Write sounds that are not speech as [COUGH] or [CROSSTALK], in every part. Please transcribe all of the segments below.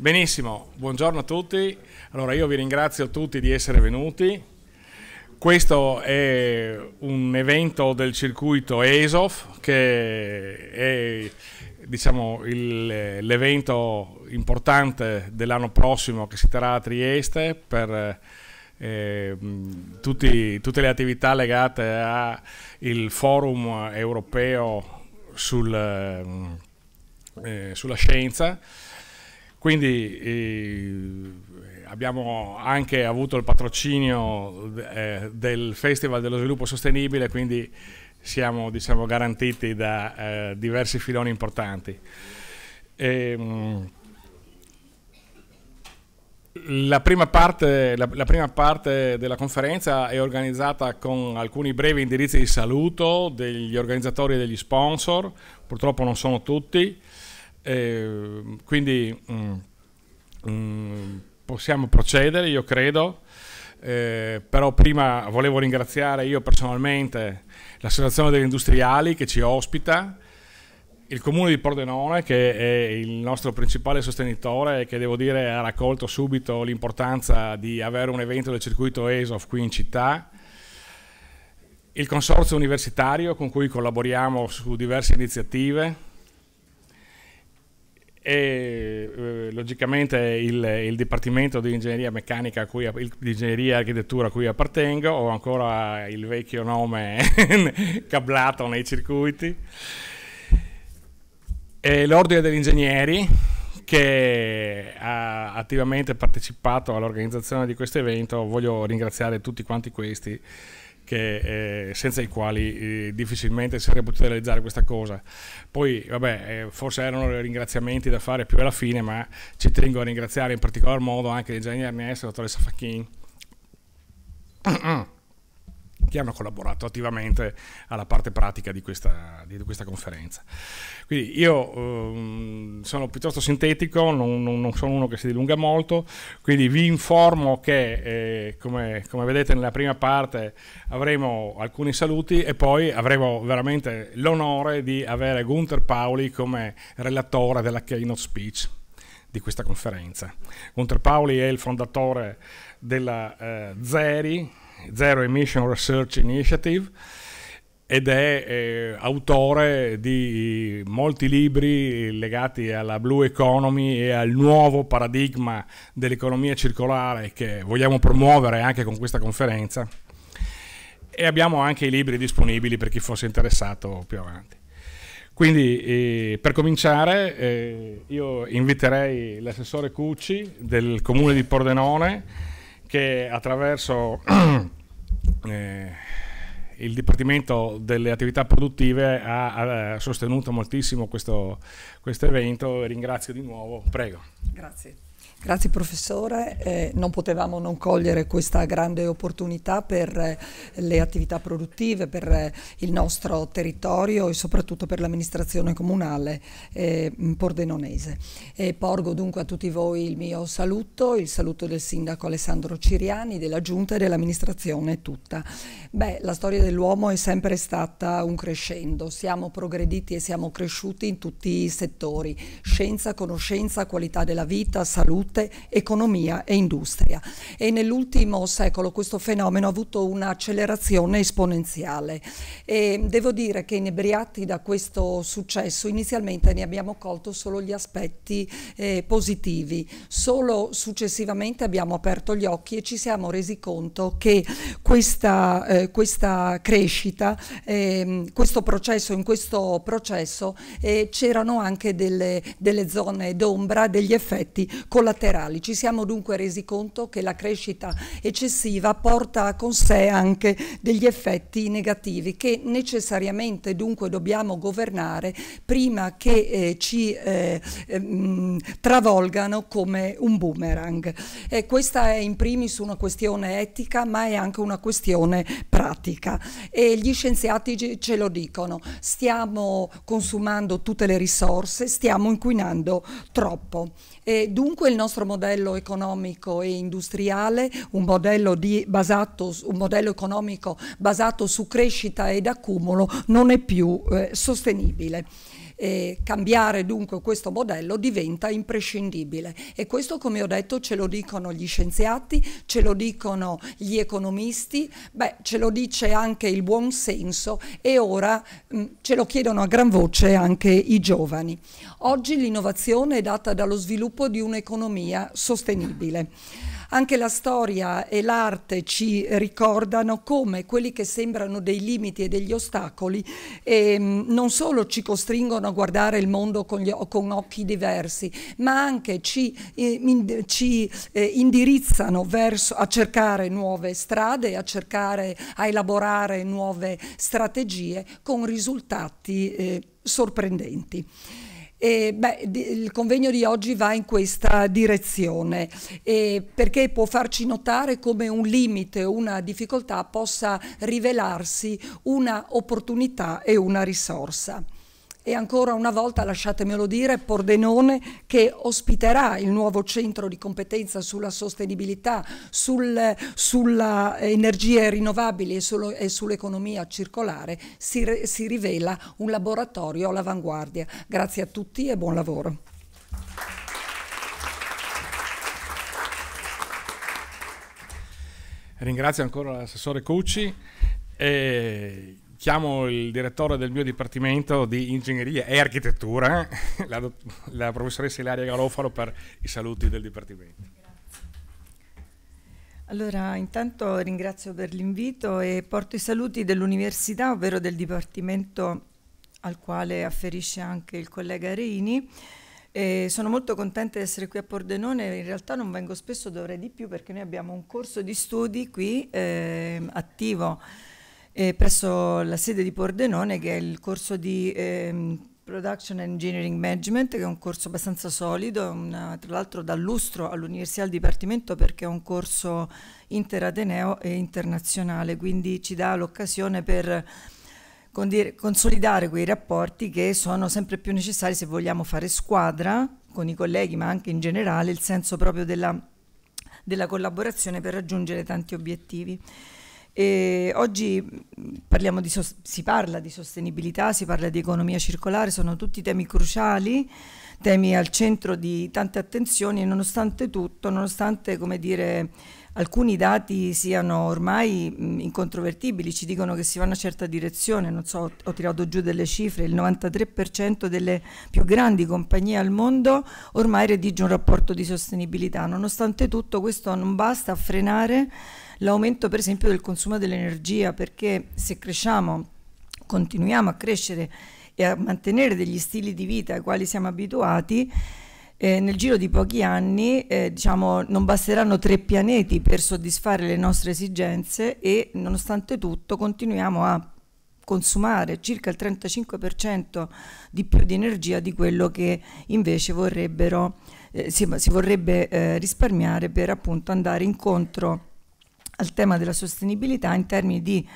Benissimo, buongiorno a tutti. Allora io vi ringrazio tutti di essere venuti. Questo è un evento del circuito ESOF che è diciamo, l'evento importante dell'anno prossimo che si terrà a Trieste per eh, tutti, tutte le attività legate al forum europeo sul, ehm, eh, sulla scienza quindi eh, abbiamo anche avuto il patrocinio eh, del Festival dello Sviluppo Sostenibile, quindi siamo diciamo, garantiti da eh, diversi filoni importanti. E, ehm, la prima, parte, la, la prima, parte, della conferenza è organizzata con alcuni brevi indirizzi di saluto degli organizzatori e degli sponsor, purtroppo non sono tutti, eh, quindi mm, mm, possiamo procedere, io credo. Eh, però prima volevo ringraziare io personalmente l'Associazione degli Industriali che ci ospita, il comune di Pordenone che è il nostro principale sostenitore e che devo dire ha raccolto subito l'importanza di avere un evento del circuito ESOF qui in città, il consorzio universitario con cui collaboriamo su diverse iniziative, e eh, logicamente il, il, Dipartimento di Ingegneria Meccanica, cui, il, di Ingegneria e Architettura a cui appartengo, ho ancora il vecchio nome [LAUGHS] cablato nei circuiti, e l'Ordine degli Ingegneri che ha attivamente partecipato all'organizzazione di questo evento, voglio ringraziare tutti quanti questi che, eh, senza i quali eh, difficilmente si sarebbe potuta realizzare questa cosa. Poi, vabbè, eh, forse erano ringraziamenti da fare più alla fine, ma ci tengo a ringraziare in particolar modo anche l'ingegnere Ernesto e la dottoressa Facchini. [CLEARS THROAT] che hanno collaborato attivamente alla parte pratica di questa, di questa conferenza. Quindi io ehm, sono piuttosto sintetico, non, non, non, sono uno che si dilunga molto, quindi vi informo che eh, come, come, vedete nella prima parte avremo alcuni saluti e poi avremo veramente l'onore di avere Gunther Pauli come relatore della keynote speech di questa conferenza. Gunther Pauli è il fondatore della eh, Zeri, Zero Emission Research Initiative ed è eh, autore di molti libri legati alla blue economy e al nuovo paradigma dell'economia circolare che vogliamo promuovere anche con questa conferenza e abbiamo anche i libri disponibili per chi fosse interessato più avanti. Quindi eh, per cominciare eh, io inviterei l'assessore Cucci del comune di Pordenone che attraverso [CLEARS THROAT] eh, il Dipartimento delle Attività Produttive ha, ha eh, sostenuto moltissimo questo, questo evento. Ringrazio di nuovo. Prego. Grazie. Grazie professore, eh, non potevamo non cogliere questa grande opportunità per eh, le attività produttive, per eh, il nostro territorio e soprattutto per l'amministrazione comunale eh, pordenonese. E porgo dunque a tutti voi il mio saluto, il saluto del sindaco Alessandro Ciriani, della giunta e dell'amministrazione tutta. Beh, la storia dell'uomo è sempre stata un crescendo, siamo progrediti e siamo cresciuti in tutti i settori, scienza, conoscenza, qualità della vita, salute, salute, economia e industria. E nell'ultimo secolo questo fenomeno ha avuto un'accelerazione esponenziale. E devo dire che inebriati da questo successo, inizialmente ne abbiamo colto solo gli aspetti eh, positivi, solo successivamente abbiamo aperto gli occhi e ci siamo resi conto che questa, eh, questa crescita, eh, questo processo, in questo processo eh, c'erano anche delle, delle zone d'ombra, degli effetti collaterali. Ci siamo dunque resi conto che la crescita eccessiva porta con sé anche degli effetti negativi che necessariamente dunque dobbiamo governare prima che eh, ci eh, mh, ehm, travolgano come un boomerang. Eh, questa è in primis una questione etica ma è anche una questione pratica e gli scienziati ce lo dicono, stiamo consumando tutte le risorse, stiamo inquinando troppo. E dunque il nostro modello economico e industriale, un modello, di, basato, un modello economico basato su crescita ed accumulo, non è più eh, sostenibile. Eh, cambiare dunque questo modello diventa imprescindibile e questo come ho detto ce lo dicono gli scienziati, ce lo dicono gli economisti, beh, ce lo dice anche il buon senso e ora mh, mm, ce lo chiedono a gran voce anche i giovani. Oggi l'innovazione è data dallo sviluppo di un'economia sostenibile. Anche la storia e l'arte ci ricordano come quelli che sembrano dei limiti e degli ostacoli ehm, non solo ci costringono a guardare il mondo con, gli, con occhi diversi, ma anche ci, eh, in, ci eh, indirizzano verso, a cercare nuove strade, a cercare, a elaborare nuove strategie con risultati eh, sorprendenti. Eh, beh, il convegno di oggi va in questa direzione eh, perché può farci notare come un limite, una difficoltà possa rivelarsi una opportunità e una risorsa e ancora una volta, lasciatemelo dire, Pordenone che ospiterà il nuovo centro di competenza sulla sostenibilità, sul, sulla energie rinnovabili e, sullo, e sull'economia circolare si, si rivela un laboratorio all'avanguardia. Grazie a tutti e buon lavoro. Ringrazio ancora l'assessore Cucci. E chiamo il direttore del mio dipartimento di ingegneria e architettura, eh, [LAUGHS] la, la professoressa Ilaria Galofalo, per i saluti del dipartimento. Allora, intanto ringrazio per l'invito e porto i saluti dell'università, ovvero del dipartimento al quale afferisce anche il collega Reini. E sono molto contenta di essere qui a Pordenone, in realtà non vengo spesso, dovrei di più perché noi abbiamo un corso di studi qui eh, attivo eh, presso la sede di Pordenone che è il corso di eh, Production Engineering Management che è un corso abbastanza solido, una, tra l'altro dà lustro all'Università del Dipartimento perché è un corso interateneo e internazionale, quindi ci dà l'occasione per consolidare quei rapporti che sono sempre più necessari se vogliamo fare squadra con i colleghi, ma anche in generale il senso proprio della, della collaborazione per raggiungere tanti obiettivi. E oggi di si parla di sostenibilità, si parla di economia circolare, sono tutti temi cruciali, temi al centro di tante attenzioni e nonostante tutto, nonostante come dire, alcuni dati siano ormai incontrovertibili, ci dicono che si va in una certa direzione, non so, ho tirato giù delle cifre, il 93% delle più grandi compagnie al mondo ormai redige un rapporto di sostenibilità, nonostante tutto questo non basta a frenare l'aumento per esempio del consumo dell'energia, perché se cresciamo, continuiamo a crescere e a mantenere degli stili di vita ai quali siamo abituati, eh, nel giro di pochi anni eh, diciamo, non basteranno tre pianeti per soddisfare le nostre esigenze e nonostante tutto continuiamo a consumare circa il 35% di più di energia di quello che invece vorrebbero, eh, si, si, vorrebbe eh, risparmiare per appunto andare incontro al tema della sostenibilità in termini di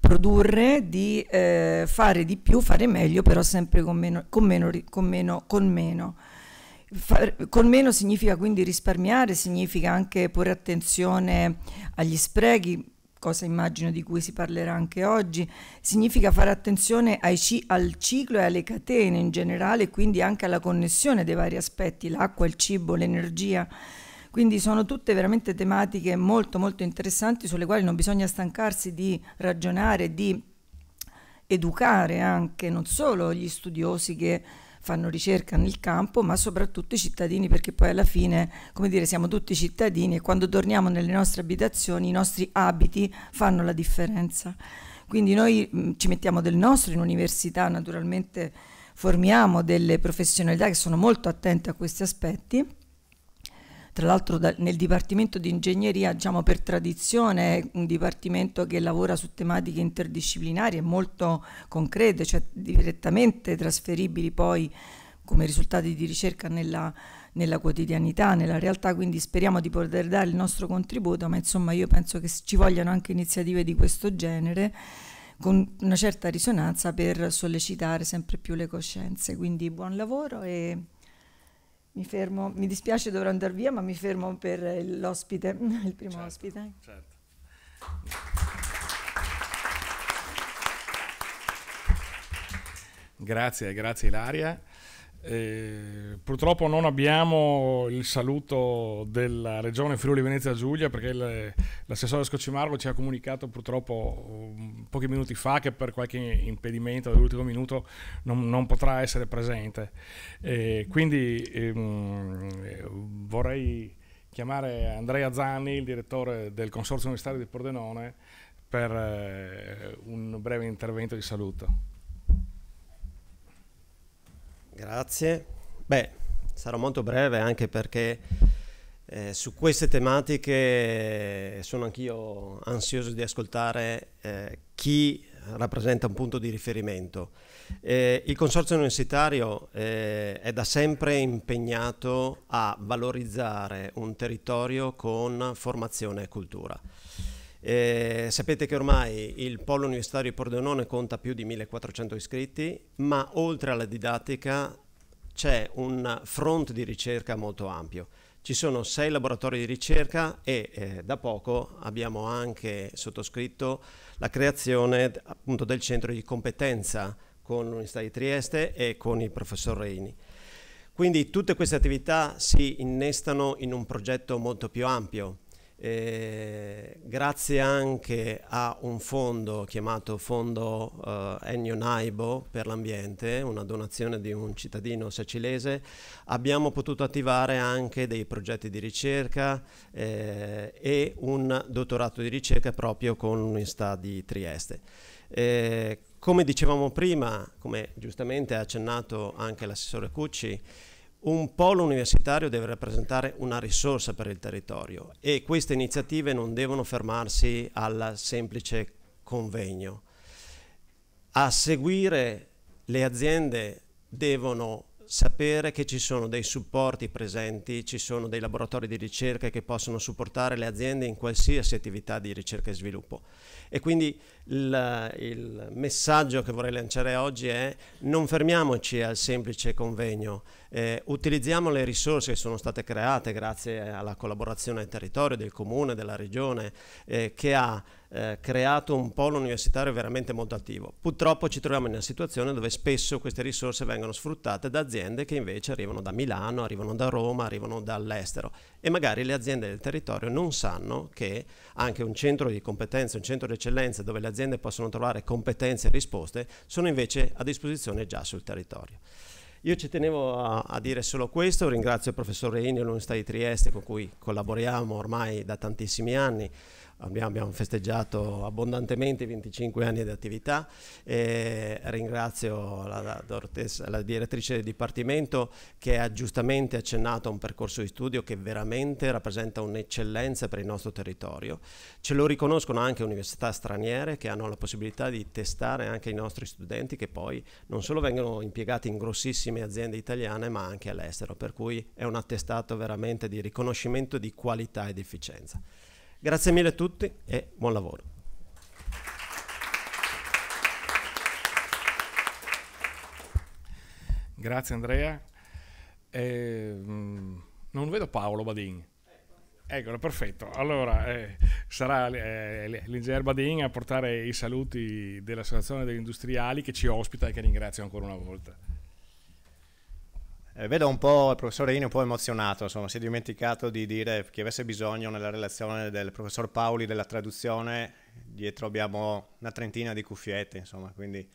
produrre, di eh, fare di più, fare meglio, però sempre con meno, con meno, con meno, con meno. Far, con meno significa quindi risparmiare, significa anche porre attenzione agli sprechi, cosa immagino di cui si parlerà anche oggi, significa fare attenzione ci, al ciclo e alle catene in generale, quindi anche alla connessione dei vari aspetti, l'acqua, il cibo, l'energia quindi sono tutte veramente tematiche molto molto interessanti sulle quali non bisogna stancarsi di ragionare, di educare anche non solo gli studiosi che fanno ricerca nel campo, ma soprattutto i cittadini, perché poi alla fine, come dire, siamo tutti cittadini e quando torniamo nelle nostre abitazioni i nostri abiti fanno la differenza. Quindi noi mh, mm, ci mettiamo del nostro in università, naturalmente formiamo delle professionalità che sono molto attente a questi aspetti tra l'altro nel Dipartimento di Ingegneria, diciamo per tradizione, è un dipartimento che lavora su tematiche interdisciplinari e molto concrete, cioè direttamente trasferibili poi come risultati di ricerca nella, nella, quotidianità, nella realtà, quindi speriamo di poter dare il nostro contributo, ma insomma io penso che ci vogliano anche iniziative di questo genere con una certa risonanza per sollecitare sempre più le coscienze. Quindi buon lavoro e mi fermo, mi dispiace dovrò andare via, ma mi fermo per l'ospite, [LAUGHS] il primo certo, ospite. Certo. Grazie, grazie Ilaria. Eh, purtroppo non abbiamo il saluto della regione Friuli Venezia Giulia perché le, l'assessore Scocimargo ci ha comunicato purtroppo um, pochi minuti fa che per qualche impedimento dell'ultimo minuto non, non potrà essere presente. Eh, quindi ehm, vorrei chiamare Andrea Zanni, il direttore del Consorzio Universitario di Pordenone, per eh, un breve intervento di saluto. Grazie. Beh, sarò molto breve anche perché eh, su queste tematiche eh, sono anch'io ansioso di ascoltare eh, chi rappresenta un punto di riferimento. Eh, il Consorzio Universitario eh, è da sempre impegnato a valorizzare un territorio con formazione e cultura. Eh, sapete che ormai il Polo Universitario di Pordenone conta più di 1400 iscritti, ma oltre alla didattica c'è un front di ricerca molto ampio. Ci sono sei laboratori di ricerca e eh, da poco abbiamo anche sottoscritto la creazione appunto del centro di competenza con l'Università di Trieste e con il professor Reini. Quindi tutte queste attività si innestano in un progetto molto più ampio eh, grazie anche a un fondo chiamato Fondo eh, Ennio Naibo per l'ambiente, una donazione di un cittadino sacilese, abbiamo potuto attivare anche dei progetti di ricerca eh, e un dottorato di ricerca proprio con l'Università di Trieste. Eh, come dicevamo prima, come giustamente ha accennato anche l'assessore Cucci, un polo universitario deve rappresentare una risorsa per il territorio e queste iniziative non devono fermarsi al semplice convegno. A seguire le aziende devono sapere che ci sono dei supporti presenti, ci sono dei laboratori di ricerca che possono supportare le aziende in qualsiasi attività di ricerca e sviluppo. E quindi il, il messaggio che vorrei lanciare oggi è non fermiamoci al semplice convegno, eh, utilizziamo le risorse che sono state create grazie alla collaborazione del territorio, del comune, della regione, eh, che ha eh, creato un polo universitario veramente molto attivo. Purtroppo ci troviamo in una situazione dove spesso queste risorse vengono sfruttate da aziende che invece arrivano da Milano, arrivano da Roma, arrivano dall'estero e magari le aziende del territorio non sanno che anche un centro di competenze, un centro di eccellenza dove le aziende possono trovare competenze e risposte sono invece a disposizione già sul territorio. Io ci tenevo a, a, dire solo questo, ringrazio il professor Reini dell'Università di Trieste con cui collaboriamo ormai da tantissimi anni abbiamo festeggiato abbondantemente i 25 anni di attività e ringrazio la, la, direttrice del Dipartimento che ha giustamente accennato a un percorso di studio che veramente rappresenta un'eccellenza per il nostro territorio. Ce lo riconoscono anche università straniere che hanno la possibilità di testare anche i nostri studenti che poi non solo vengono impiegati in grossissime aziende italiane ma anche all'estero, per cui è un attestato veramente di riconoscimento di qualità ed efficienza. Grazie mille a tutti e buon lavoro. Grazie Andrea. Eh, non vedo Paolo Badin. Eccolo, perfetto. Allora, eh, sarà eh, l'ingegner Badin a portare i saluti dell'Associazione degli Industriali che ci ospita e che ringrazio ancora una volta. Eh, vedo un po' il professor Rini un po' emozionato, insomma, si è dimenticato di dire che avesse bisogno nella relazione del professor Paoli della traduzione, dietro abbiamo una trentina di cuffiette, insomma, quindi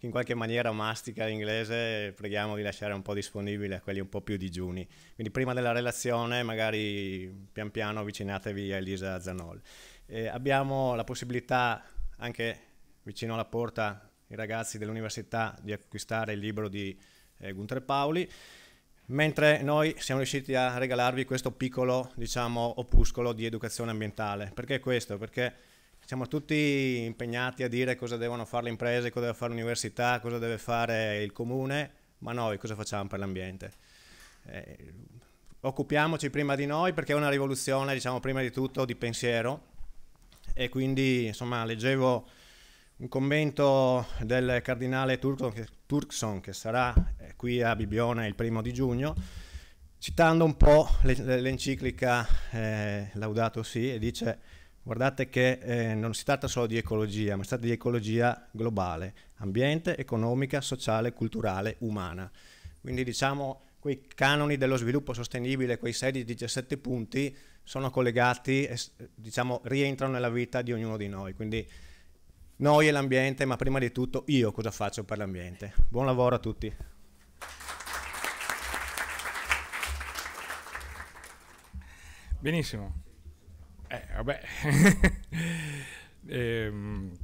in qualche maniera mastica l'inglese preghiamo di lasciare un po' disponibile a quelli un po' più digiuni. Quindi prima della relazione magari pian piano avvicinatevi a Elisa Zanol. Eh, abbiamo la possibilità anche vicino alla porta i ragazzi dell'università di acquistare il libro di eh, Gunther Paoli mentre noi siamo riusciti a regalarvi questo piccolo diciamo, opuscolo di educazione ambientale. Perché questo? Perché siamo tutti impegnati a dire cosa devono fare le imprese, cosa deve fare l'università, cosa deve fare il comune, ma noi cosa facciamo per l'ambiente? Eh, occupiamoci prima di noi perché è una rivoluzione, diciamo, prima di tutto di pensiero e quindi, insomma, leggevo un commento del cardinale turco Turkson che sarà eh, qui a Bibione il primo di giugno, citando un po' l'enciclica eh, Laudato Si e dice guardate che eh, non si tratta solo di ecologia, ma si tratta di ecologia globale, ambiente, economica, sociale, culturale, umana. Quindi diciamo quei canoni dello sviluppo sostenibile, quei 16-17 punti, sono collegati e diciamo, rientrano nella vita di ognuno di noi. Quindi noi e l'ambiente, ma prima di tutto io cosa faccio per l'ambiente. Buon lavoro a tutti. Benissimo. Eh, vabbè. [LAUGHS] ehm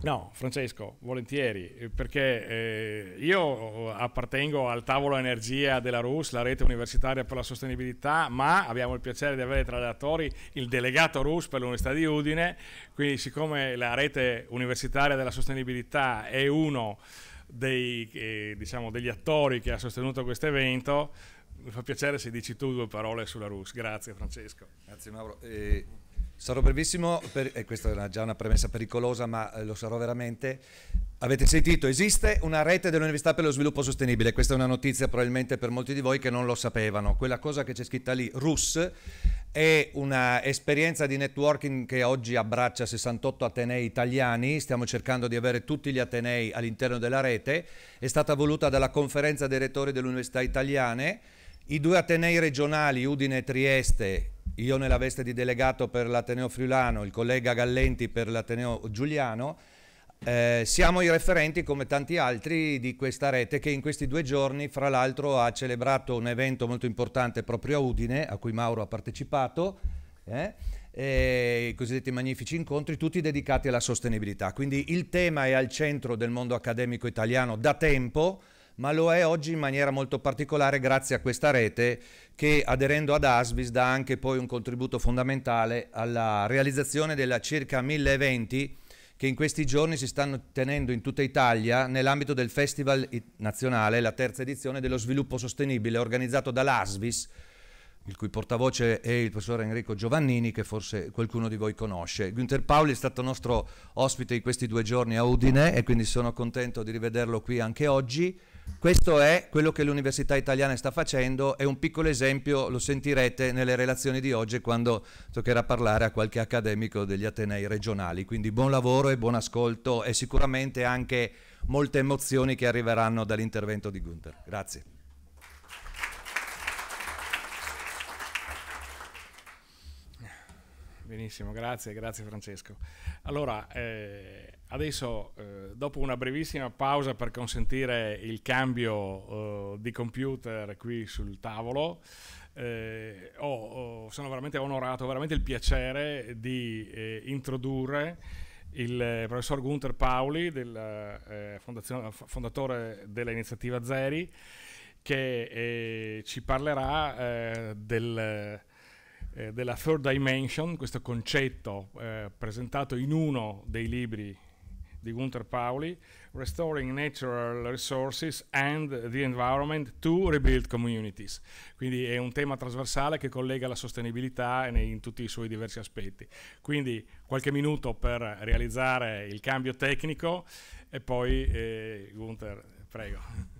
No, Francesco, volentieri, perché eh, io appartengo al tavolo energia della RUS, la rete universitaria per la sostenibilità, ma abbiamo il piacere di avere tra gli attori il delegato RUS per l'Università di Udine, quindi siccome la rete universitaria della sostenibilità è uno dei, eh, diciamo, degli attori che ha sostenuto questo evento, mi fa piacere se dici tu due parole sulla RUS. Grazie Francesco. Grazie Mauro. E eh, Sarò brevissimo, per, e questa era già una premessa pericolosa, ma eh, lo sarò veramente. Avete sentito, esiste una rete dell'Università per lo sviluppo sostenibile, questa è una notizia probabilmente per molti di voi che non lo sapevano. Quella cosa che c'è scritta lì, RUS, è un'esperienza di networking che oggi abbraccia 68 atenei italiani, stiamo cercando di avere tutti gli atenei all'interno della rete, è stata voluta dalla conferenza dei rettori delle università italiane, i due atenei regionali, Udine e Trieste, io nella veste di delegato per l'Ateneo Friulano, il collega Gallenti per l'Ateneo Giuliano, eh, siamo i referenti come tanti altri di questa rete che in questi due giorni fra l'altro ha celebrato un evento molto importante proprio a Udine a cui Mauro ha partecipato eh, i cosiddetti magnifici incontri tutti dedicati alla sostenibilità quindi il tema è al centro del mondo accademico italiano da tempo ma lo è oggi in maniera molto particolare grazie a questa rete che aderendo ad ASBIS dà anche poi un contributo fondamentale alla realizzazione della circa 1000 eventi che in questi giorni si stanno tenendo in tutta Italia nell'ambito del Festival Nazionale, la terza edizione dello sviluppo sostenibile organizzato dall'ASVIS, il cui portavoce è il professor Enrico Giovannini, che forse qualcuno di voi conosce. Günther Paoli è stato nostro ospite in questi due giorni a Udine e quindi sono contento di rivederlo qui anche oggi. Questo è quello che l'università italiana sta facendo, è un piccolo esempio, lo sentirete nelle relazioni di oggi quando toccherà parlare a qualche accademico degli Atenei regionali. Quindi buon lavoro e buon ascolto e sicuramente anche molte emozioni che arriveranno dall'intervento di Gunther. Grazie. Benissimo, grazie, grazie Francesco. Allora, eh, adesso eh, dopo una brevissima pausa per consentire il cambio eh, di computer qui sul tavolo, oh, oh, sono veramente onorato, veramente il piacere di eh, introdurre il eh, professor Gunther Pauli, del, fondatore dell'iniziativa Zeri, che ci parlerà del eh, della Third Dimension, questo concetto eh, presentato in uno dei libri di Gunther Pauli, Restoring Natural Resources and the Environment to Rebuild Communities. Quindi è un tema trasversale che collega la sostenibilità in tutti i suoi diversi aspetti. Quindi qualche minuto per realizzare il cambio tecnico e poi eh, Gunther, prego.